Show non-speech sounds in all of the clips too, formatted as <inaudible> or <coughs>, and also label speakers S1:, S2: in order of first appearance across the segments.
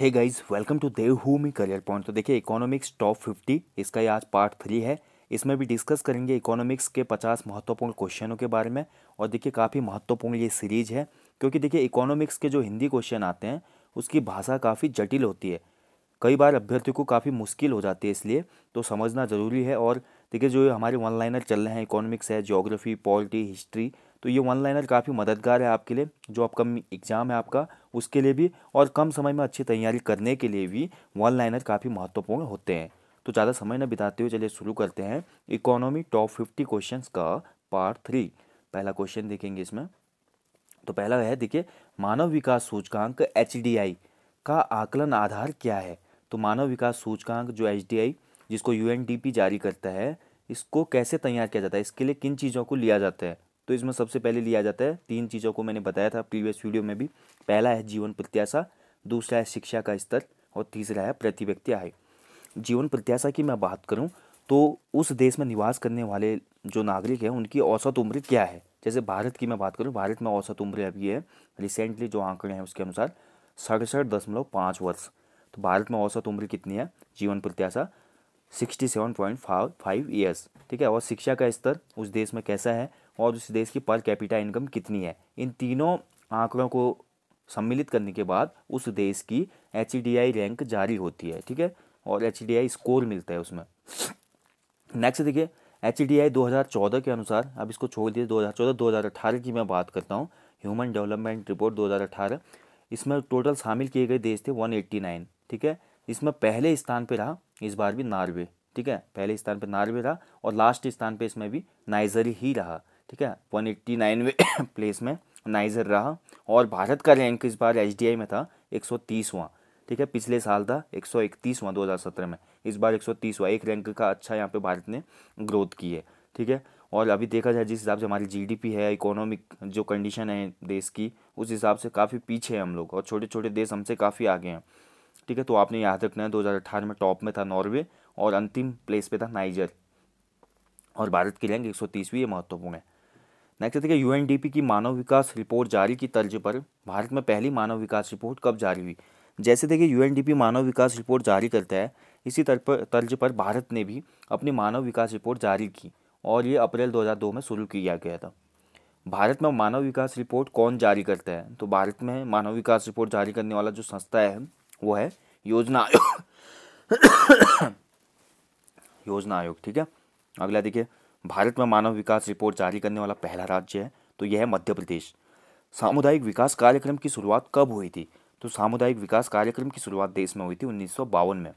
S1: hey guys welcome to देव मी career point तो देखिए इकोनॉमिक्स टॉप फिफ्टी इसका ये आज पार्ट थ्री है इसमें भी डिस्कस करेंगे इकोनॉमिक्स के पचास महत्वपूर्ण क्वेश्चनों के बारे में और देखिए काफ़ी महत्वपूर्ण ये सीरीज है क्योंकि देखिए इकोनॉमिक्स के जो हिंदी क्वेश्चन आते हैं उसकी भाषा काफ़ी जटिल होती है कई बार अभ्यर्थियों को काफ़ी मुश्किल हो जाती है इसलिए तो समझना ज़रूरी है और देखिए जो हमारे वन लाइनर चल रहे हैं इकोनॉमिक्स है जोग्राफी पॉलिटी हिस्ट्री तो ये वन लाइनर काफ़ी मददगार है आपके लिए जो आप कम एग्ज़ाम है आपका उसके लिए भी और कम समय में अच्छी तैयारी करने के लिए भी वन लाइनर काफ़ी महत्वपूर्ण होते हैं तो ज़्यादा समय न बिताते हुए चलिए शुरू करते हैं इकोनॉमी टॉप फिफ्टी क्वेश्चन का पार्ट थ्री पहला क्वेश्चन देखेंगे इसमें तो पहला है देखिए मानव विकास सूचकांक एच का आकलन आधार क्या है तो मानव विकास सूचकांक जो एच जिसको यू जारी करता है इसको कैसे तैयार किया जाता है इसके लिए किन चीज़ों को लिया जाता है तो इसमें सबसे पहले लिया जाता है तीन चीज़ों को मैंने बताया था प्रीवियस वीडियो में भी पहला है जीवन प्रत्याशा दूसरा है शिक्षा का स्तर और तीसरा है प्रति व्यक्ति आय जीवन प्रत्याशा की मैं बात करूँ तो उस देश में निवास करने वाले जो नागरिक हैं उनकी औसत उम्र क्या है जैसे भारत की मैं बात करूँ भारत में औसत उम्र अभी है रिसेंटली जो आंकड़े हैं उसके अनुसार सड़सठ दशमलव पाँच वर्ष तो भारत में औसत उम्र कितनी है जीवन प्रत्याशा sixty seven point five years ठीक है और शिक्षा का स्तर उस देश में कैसा है और उस देश की पर कैपिटा इनकम कितनी है इन तीनों आंकड़ों को सम्मिलित करने के बाद उस देश की एच रैंक जारी होती है ठीक है और एच स्कोर मिलता है उसमें नेक्स्ट देखिए एच डी आई दो हज़ार चौदह के अनुसार अब इसको छोड़ दिए दो हज़ार चौदह दो हज़ार अठारह की मैं बात करता हूँ ह्यूमन डेवलपमेंट रिपोर्ट दो हज़ार अठारह इसमें टोटल शामिल किए गए देश थे वन एट्टी नाइन ठीक है इसमें पहले स्थान पर रहा इस बार भी नार्वे ठीक है पहले स्थान पर नार्वे रहा और लास्ट स्थान पर इसमें भी नाइजरी ही रहा ठीक है वन एट्टी नाइनवे प्लेस में नाइजर <coughs> रहा और भारत का रैंक इस बार एच में था एक सौ ठीक है पिछले साल था एक सौ दो हज़ार सत्रह में इस बार एक सौ एक रैंक का अच्छा यहाँ पर भारत ने ग्रोथ की है ठीक है और अभी देखा जाए जिस हिसाब से हमारी जीडीपी है इकोनॉमिक जो कंडीशन है देश की उस हिसाब से काफ़ी पीछे हैं हम लोग और छोटे छोटे देश हमसे काफ़ी आगे हैं ठीक है तो आपने याद रखना है दो में टॉप में था नॉर्वे और अंतिम प्लेस पे था नाइजर और भारत की रैंक एक सौ तीसवीं ये महत्वपूर्ण है नेक्स्ट देखिए यू की मानव विकास रिपोर्ट जारी की तर्ज पर भारत में पहली मानव विकास रिपोर्ट कब जारी हुई जैसे देखिए यू मानव विकास रिपोर्ट जारी करता है इसी तर्ज पर तर्ज पर भारत ने भी अपनी मानव विकास रिपोर्ट जारी की और ये अप्रैल 2002 में शुरू किया गया था भारत में मानव विकास रिपोर्ट कौन जारी करता है तो भारत में मानव विकास रिपोर्ट जारी करने वाला जो संस्था है वो है योजना आयोग <coughs> योजना आयोग ठीक है अगला देखिए भारत में मानव विकास रिपोर्ट जारी करने वाला पहला राज्य है तो यह है मध्य प्रदेश सामुदायिक विकास कार्यक्रम की शुरुआत कब हुई थी तो सामुदायिक विकास कार्यक्रम की शुरुआत देश में हुई थी उन्नीस में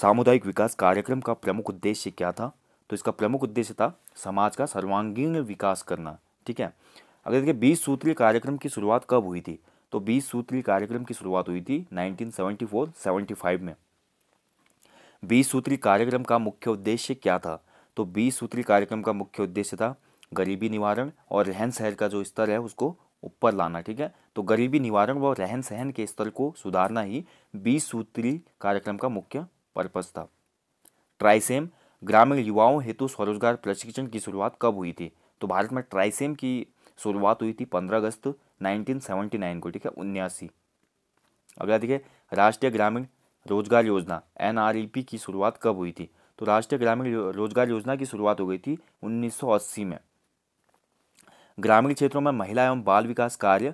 S1: सामुदायिक विकास कार्यक्रम का प्रमुख उद्देश्य क्या था तो इसका प्रमुख उद्देश्य था समाज का सर्वांगीण विकास करना ठीक है अगर देखिए बीस सूत्रीय कार्यक्रम की शुरुआत कब हुई थी तो बीस सूत्रीय कार्यक्रम की शुरुआत हुई थी 1974-75 में बीस सूत्रीय कार्यक्रम का मुख्य उद्देश्य क्या था तो बीस सूत्री कार्यक्रम का मुख्य उद्देश्य था गरीबी निवारण और रहन सहन का जो स्तर है उसको ऊपर लाना ठीक है तो गरीबी निवारण व रहन सहन के स्तर को सुधारना ही बीस सूत्री कार्यक्रम का मुख्य पर्पज था ट्राइसेम ग्रामीण युवाओं हेतु स्वरोजगार प्रशिक्षण की शुरुआत कब हुई थी तो भारत में ट्राइसेम की शुरुआत हुई थी पंद्रह अगस्त नाइनटीन नाइन को ठीक है उन्यासी अगला देखिए राष्ट्रीय ग्रामीण रोजगार योजना एन की शुरुआत कब हुई थी तो राष्ट्रीय ग्रामीण रोजगार योजना की शुरुआत हो गई थी 1980 में ग्रामीण क्षेत्रों में महिला एवं बाल विकास कार्य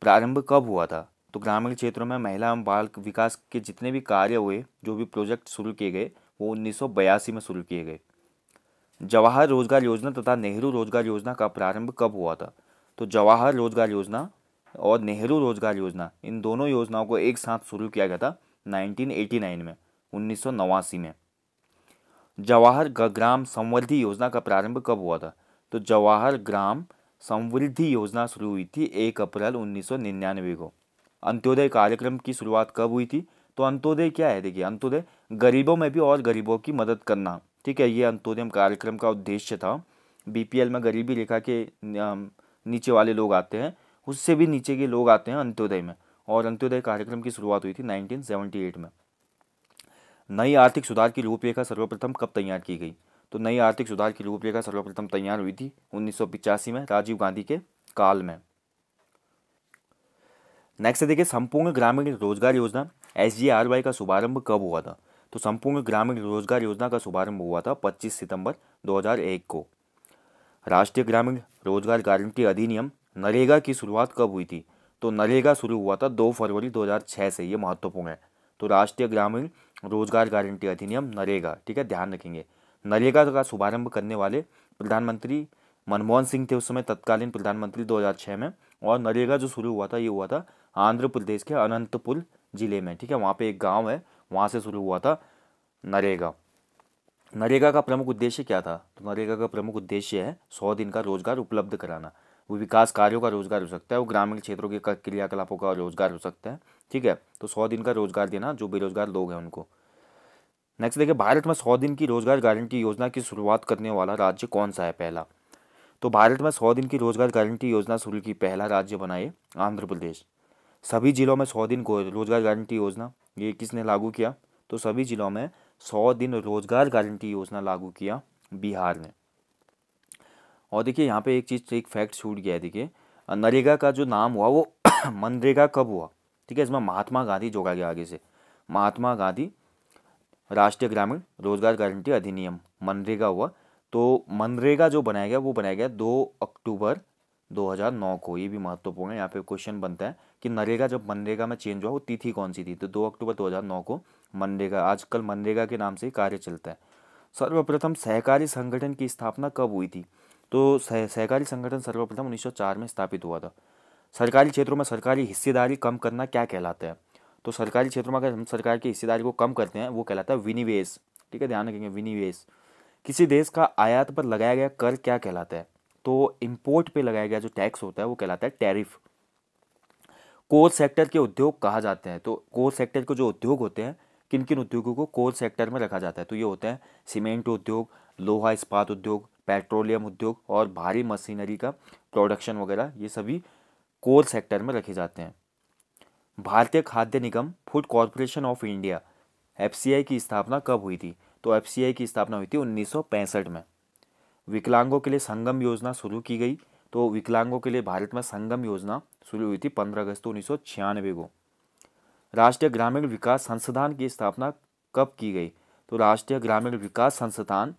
S1: प्रारंभ कब हुआ था तो ग्रामीण क्षेत्रों में महिला एवं बाल विकास के जितने भी कार्य हुए जो भी प्रोजेक्ट शुरू किए गए वो उन्नीस में शुरू किए गए जवाहर रोजगार योजना तथा नेहरू रोजगार योजना का प्रारंभ कब हुआ था तो जवाहर रोजगार योजना और नेहरू रोजगार योजना इन दोनों योजनाओं को एक साथ शुरू किया गया था 1989 में उन्नीस में जवाहर ग्राम समृद्धि योजना का प्रारंभ कब हुआ था तो जवाहर ग्राम समृद्धि योजना शुरू हुई थी एक अप्रैल उन्नीस को अंत्योदय कार्यक्रम की शुरुआत कब हुई थी तो अंत्योदय क्या है देखिए अंत्योदय गरीबों में भी और गरीबों की मदद करना ठीक है ये अंत्योदय कार्यक्रम का उद्देश्य था बीपीएल में गरीबी रेखा के नीचे वाले लोग आते हैं उससे भी नीचे के लोग आते हैं अंत्योदय में और अंत्योदय कार्यक्रम की शुरुआत हुई थी 1978 में नई आर्थिक सुधार की रूपरेखा सर्वप्रथम कब तैयार की गई तो नई आर्थिक सुधार की रूपरेखा सर्वप्रथम तैयार हुई थी उन्नीस में राजीव गांधी के काल में नेक्स्ट देखिए संपूर्ण ग्रामीण रोजगार योजना एस का शुभारंभ कब हुआ था तो संपूर्ण ग्रामीण रोजगार योजना का शुभारंभ हुआ था 25 सितंबर 2001 को राष्ट्रीय ग्रामीण रोजगार गारंटी अधिनियम नरेगा की शुरुआत कब हुई थी तो नरेगा शुरू हुआ था 2 फरवरी 2006 से ये महत्वपूर्ण है तो राष्ट्रीय ग्रामीण रोजगार गारंटी अधिनियम नरेगा ठीक है ध्यान रखेंगे नरेगा का शुभारंभ करने वाले प्रधानमंत्री मनमोहन सिंह थे उस समय तत्कालीन प्रधानमंत्री 2006 में और नरेगा जो शुरू हुआ था ये हुआ था आंध्र प्रदेश के अनंतपुर जिले में ठीक है वहाँ पे एक गांव है वहाँ से शुरू हुआ था नरेगा नरेगा का प्रमुख उद्देश्य क्या था तो नरेगा का प्रमुख उद्देश्य है सौ दिन का रोजगार उपलब्ध कराना वो विकास कार्यों का रोजगार हो सकता है वो ग्रामीण क्षेत्रों के क्रियाकलापों का रोजगार हो सकता है ठीक है तो सौ दिन का रोजगार देना जो बेरोजगार लोग हैं उनको नेक्स्ट देखिए भारत में सौ दिन की रोजगार गारंटी योजना की शुरुआत करने वाला राज्य कौन सा है पहला तो भारत में सौ दिन की रोजगार गारंटी योजना शुरू की पहला राज्य बनाए आंध्र प्रदेश सभी जिलों में सौ दिन को रोजगार गारंटी योजना ये किसने लागू किया तो सभी जिलों में सौ दिन रोजगार गारंटी योजना लागू किया बिहार ने और देखिए यहाँ पे एक चीज़ एक फैक्ट छूट गया है देखिए नरेगा का जो नाम हुआ वो <coughs> मनरेगा कब हुआ ठीक है इसमें महात्मा गांधी जोड़ा गया आगे से महात्मा गांधी राष्ट्रीय ग्रामीण रोजगार गारंटी अधिनियम मनरेगा हुआ तो मनरेगा जो बनाया गया वो बनाया गया दो अक्टूबर 2009 को ये भी महत्वपूर्ण है यहाँ पे क्वेश्चन बनता है कि नरेगा जब मनरेगा में चेंज हुआ वो तिथि कौन सी थी तो 2 अक्टूबर 2009 को मनरेगा आजकल मनरेगा के नाम से कार्य चलता है सर्वप्रथम सहकारी संगठन की स्थापना कब हुई थी तो सह, सहकारी संगठन सर्वप्रथम 1904 में स्थापित हुआ था सरकारी क्षेत्रों में सरकारी हिस्सेदारी कम करना क्या कहलाता है तो सरकारी क्षेत्रों में अगर हम सरकार की हिस्सेदारी को कम करते हैं वो कहलाता है विनिवेश ठीक है ध्यान रखेंगे विनिवेश किसी देश का आयात पर लगाया गया कर क्या कहलाता है तो इम्पोर्ट पे लगाया गया जो टैक्स होता है वो कहलाता है टैरिफ कोर सेक्टर के उद्योग कहा जाते हैं तो कोर सेक्टर के जो उद्योग होते हैं किन किन उद्योगों को कोर सेक्टर में रखा जाता है तो ये होते हैं सीमेंट उद्योग लोहा इस्पात उद्योग पेट्रोलियम उद्योग और भारी मशीनरी का प्रोडक्शन वगैरह ये सभी कोर सेक्टर में रखे जाते हैं भारतीय खाद्य निगम food corporation of India F की स्थापना कब हुई थी तो एफ की स्थापना हुई थी उन्नीस में विकलांगों के लिए संगम योजना शुरू की गई तो विकलांगों के लिए भारत में संगम योजना शुरू हुई थी 15 अगस्त उन्नीस को राष्ट्रीय ग्रामीण विकास संस्थान की स्थापना कब की गई तो राष्ट्रीय ग्रामीण विकास संस्थान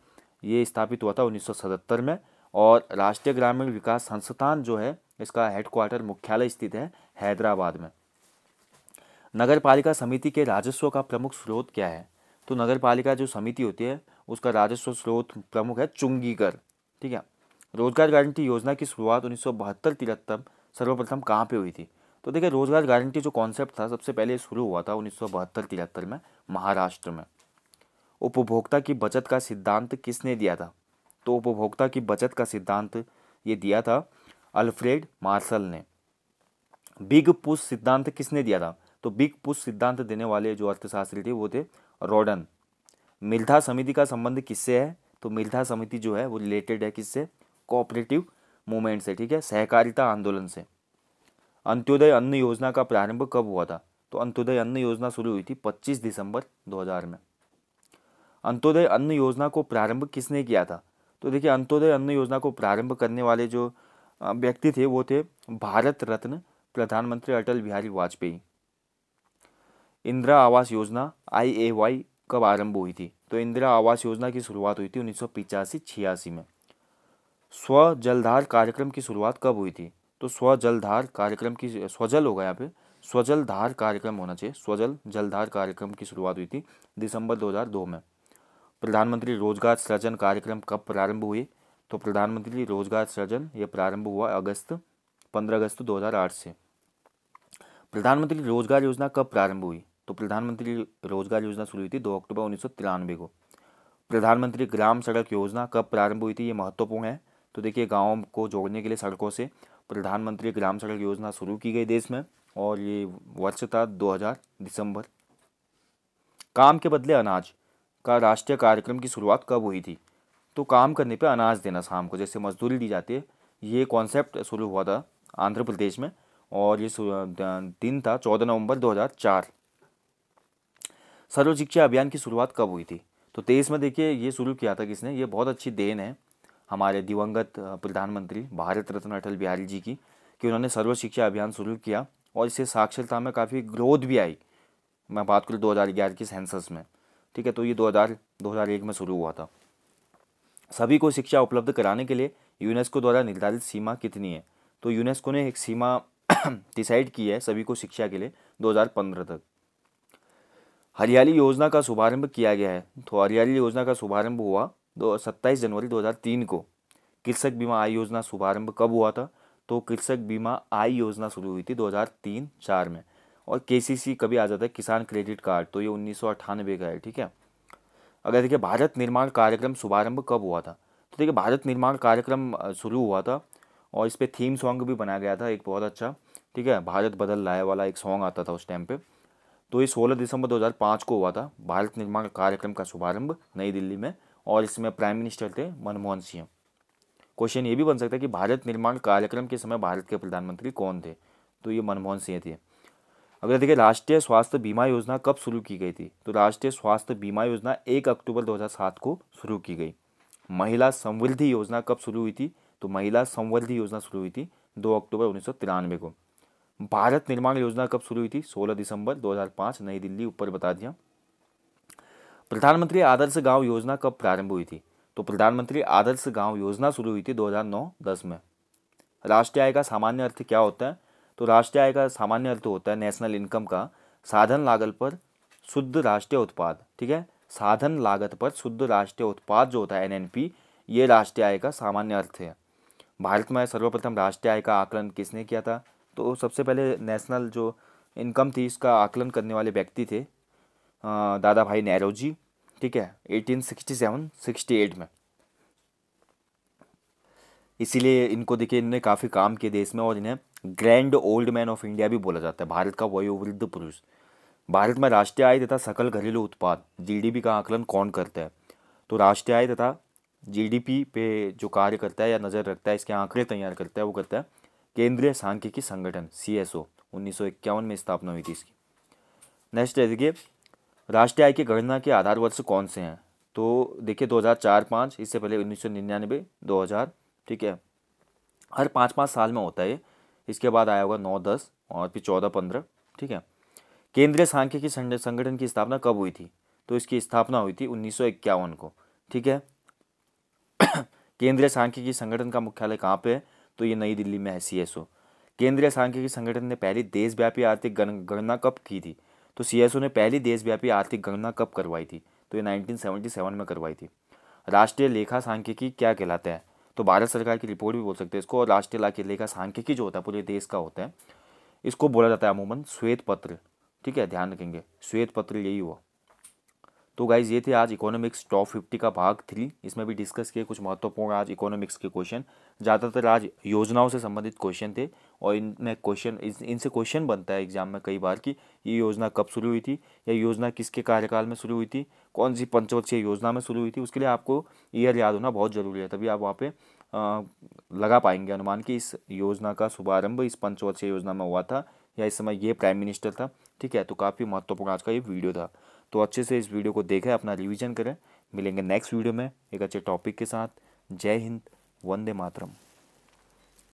S1: ये स्थापित हुआ था 1977 में और राष्ट्रीय ग्रामीण विकास संस्थान जो है इसका हेडक्वार्टर मुख्यालय स्थित है हैदराबाद में नगर पालिका समिति के राजस्व का प्रमुख स्रोत क्या है तो नगर पालिका जो समिति होती है उसका राजस्व स्रोत प्रमुख है चुंगी कर ठीक है रोजगार गारंटी योजना की शुरुआत उन्नीस सौ बहत्तर सर्वप्रथम कहाँ पर हुई थी तो देखिए रोजगार गारंटी जो कॉन्सेप्ट था सबसे पहले शुरू हुआ था उन्नीस सौ में महाराष्ट्र में उपभोक्ता की बचत का सिद्धांत किसने दिया था तो उपभोक्ता की बचत का सिद्धांत ये दिया था अल्फ्रेड मार्शल ने बिग पुश सिद्धांत किसने दिया था तो बिग पुश सिद्धांत देने वाले जो अर्थशास्त्री थे वो थे रॉडन मिल्धा समिति का संबंध किससे है तो मिल्धा समिति जो है वो रिलेटेड है किससे कोऑपरेटिव मूवमेंट से ठीक है सहकारिता आंदोलन से अंत्योदय अन्न योजना का प्रारंभ कब हुआ था तो अंत्योदय अन्न योजना शुरू हुई थी 25 दिसंबर 2000 में अंत्योदय अन्न योजना को प्रारंभ किसने किया था तो देखिए अंत्योदय अन्न योजना को प्रारंभ करने वाले जो व्यक्ति थे वो थे भारत रत्न प्रधानमंत्री अटल बिहारी वाजपेयी इंदिरा आवास योजना आई ए वाई कब आरंभ हुई थी तो इंदिरा आवास योजना की शुरुआत हुई थी उन्नीस सौ पिचासी छियासी में स्व जलधार कार्यक्रम की शुरुआत कब हुई थी तो स्व जलधार कार्यक्रम की स्वजल होगा यहाँ पे स्वजल धार कार्यक्रम होना चाहिए स्वजल जलधार कार्यक्रम की शुरुआत हुई थी दिसंबर 2002 में प्रधानमंत्री रोजगार सृजन कार्यक्रम कब प्रारंभ हुए तो प्रधानमंत्री रोजगार सृजन यह प्रारंभ हुआ अगस्त पंद्रह अगस्त 2008 से प्रधानमंत्री रोजगार योजना कब प्रारंभ हुई तो प्रधानमंत्री रोजगार योजना शुरू हुई थी दो अक्टूबर उन्नीस को प्रधानमंत्री ग्राम सड़क योजना कब प्रारंभ हुई थी ये महत्वपूर्ण है तो देखिए गाँव को जोड़ने के लिए सड़कों से प्रधानमंत्री ग्राम सड़क योजना शुरू की गई देश में और ये वर्ष था हजार दिसंबर काम के बदले अनाज का राष्ट्रीय कार्यक्रम की शुरुआत कब हुई थी तो काम करने पर अनाज देना शाम को जैसे मजदूरी दी जाती है ये कॉन्सेप्ट शुरू हुआ था आंध्र प्रदेश में और ये दिन था चौदह नवंबर हज़ार सर्व शिक्षा अभियान की शुरुआत कब हुई थी तो तेईस में देखिए ये शुरू किया था किसने ये बहुत अच्छी देन है हमारे दिवंगत प्रधानमंत्री भारत रत्न अटल बिहारी जी की कि उन्होंने सर्व शिक्षा अभियान शुरू किया और इससे साक्षरता में काफ़ी ग्रोथ भी आई मैं बात करूँ दो हज़ार ग्यारह की सेंसस में ठीक है तो ये 2000 2001 में शुरू हुआ था सभी को शिक्षा उपलब्ध कराने के लिए यूनेस्को द्वारा निर्धारित सीमा कितनी है तो यूनेस्को ने एक सीमा <clears throat> डिसाइड की है सभी को शिक्षा के लिए 2015 तक हरियाली योजना का शुभारंभ किया गया है तो हरियाली योजना का शुभारंभ हुआ दो सत्ताईस जनवरी 2003 को कृषक बीमा आय योजना शुभारंभ कब हुआ था तो कृषक बीमा आय योजना शुरू हुई थी तीन चार में और के कभी आ जाता है किसान क्रेडिट कार्ड तो ये उन्नीस का है ठीक है अगर देखिए भारत निर्माण कार्यक्रम शुभारंभ कब हुआ था तो देखिए भारत निर्माण कार्यक्रम शुरू हुआ था और इस पर थीम सॉन्ग भी बनाया गया था एक बहुत अच्छा ठीक है भारत बदल लाए वाला एक सॉन्ग आता था उस टाइम पे तो ये 16 दिसंबर 2005 को हुआ था भारत निर्माण कार्यक्रम का शुभारंभ नई दिल्ली में और इसमें प्राइम मिनिस्टर थे मनमोहन सिंह क्वेश्चन ये भी बन सकता है कि भारत निर्माण कार्यक्रम के समय भारत के प्रधानमंत्री कौन थे तो ये मनमोहन सिंह थे अगर तो देखिए राष्ट्रीय स्वास्थ्य बीमा योजना कब शुरू की गई थी तो राष्ट्रीय स्वास्थ्य बीमा योजना एक अक्टूबर 2007 को शुरू की गई महिला समृद्धि योजना कब शुरू हुई थी तो महिला समृद्धि योजना शुरू हुई थी दो अक्टूबर उन्नीस को भारत निर्माण योजना कब शुरू हुई थी 16 दिसंबर 2005 नई दिल्ली ऊपर बता दिया प्रधानमंत्री आदर्श गांव योजना कब प्रारंभ हुई थी तो प्रधानमंत्री आदर्श गांव योजना शुरू हुई थी 2009-10 में राष्ट्रीय आय का सामान्य अर्थ क्या होता है तो राष्ट्रीय आय का सामान्य अर्थ तो होता है नेशनल इनकम का साधन लागत पर शुद्ध राष्ट्रीय उत्पाद ठीक है साधन लागत पर शुद्ध राष्ट्रीय उत्पाद जो होता है एन ये राष्ट्रीय आय का सामान्य अर्थ है भारत में सर्वप्रथम राष्ट्रीय आय का आकलन किसने किया था तो सबसे पहले नेशनल जो इनकम थी इसका आकलन करने वाले व्यक्ति थे दादा भाई नेहरू जी ठीक है 1867 68 में इसीलिए इनको देखिए इन्होंने काफ़ी काम किए देश में और इन्हें grand old man of India भी बोला जाता है भारत का वयोवृद्ध पुरुष भारत में राष्ट्रीय आय तथा सकल घरेलू उत्पाद जीडीपी का आकलन कौन करता है तो राष्ट्रीय आय तथा जीडीपी पे जो कार्य करता है या नज़र रखता है इसके आंकड़े तैयार करता है वो करता है केंद्रीय सांख्यिकी संगठन सी एस ओ उन्नीस में स्थापना हुई थी इसकी नेक्स्ट है देखिए राष्ट्रीय आय की गणना के आधार वर्ष कौन से हैं तो देखिए दो हज़ार इससे पहले उन्नीस सौ निन्यानवे दो हज़ार ठीक है हर पाँच पाँच साल में होता है इसके बाद आया होगा नौ दस और फिर चौदह पंद्रह ठीक है केंद्रीय सांख्यिकी संगठन की स्थापना कब हुई थी तो इसकी स्थापना हुई थी उन्नीस को ठीक है <coughs> केंद्रीय सांख्यिकी संगठन का मुख्यालय कहाँ पे है तो ये नई दिल्ली में है सी केंद्रीय सांख्यिकी संगठन ने पहली देशव्यापी आर्थिक गणना कब की थी तो सी ने पहली देशव्यापी आर्थिक गणना कब करवाई थी तो ये 1977 में करवाई थी राष्ट्रीय लेखा सांख्यिकी क्या कहलाते हैं तो भारत सरकार की रिपोर्ट भी बोल सकते हैं इसको और राष्ट्रीय लाख का सांख्यिकी जो होता है पूरे देश का होता है इसको बोला जाता है अमूमन श्वेत पत्र ठीक है ध्यान रखेंगे श्वेत पत्र यही हुआ तो गाइज ये थे आज इकोनॉमिक्स टॉप फिफ्टी का भाग थ्री इसमें भी डिस्कस किए कुछ महत्वपूर्ण आज इकोनॉमिक्स के क्वेश्चन ज़्यादातर आज योजनाओं से संबंधित क्वेश्चन थे और इनमें क्वेश्चन इनसे क्वेश्चन बनता है एग्जाम में कई बार कि ये योजना कब शुरू हुई थी या योजना किसके कार्यकाल में शुरू हुई थी कौन सी पंचवर्षीय योजना में शुरू हुई थी उसके लिए आपको ईयर याद होना बहुत ज़रूरी है तभी आप वहाँ पर लगा पाएंगे अनुमान कि इस योजना का शुभारंभ इस पंचवर्षीय योजना में हुआ था या इस समय ये प्राइम मिनिस्टर था ठीक है तो काफ़ी महत्वपूर्ण आज का ये वीडियो था तो अच्छे से इस वीडियो को देखें अपना रिविजन करें मिलेंगे नेक्स्ट वीडियो में एक अच्छे टॉपिक के साथ जय हिंद वंदे मातरम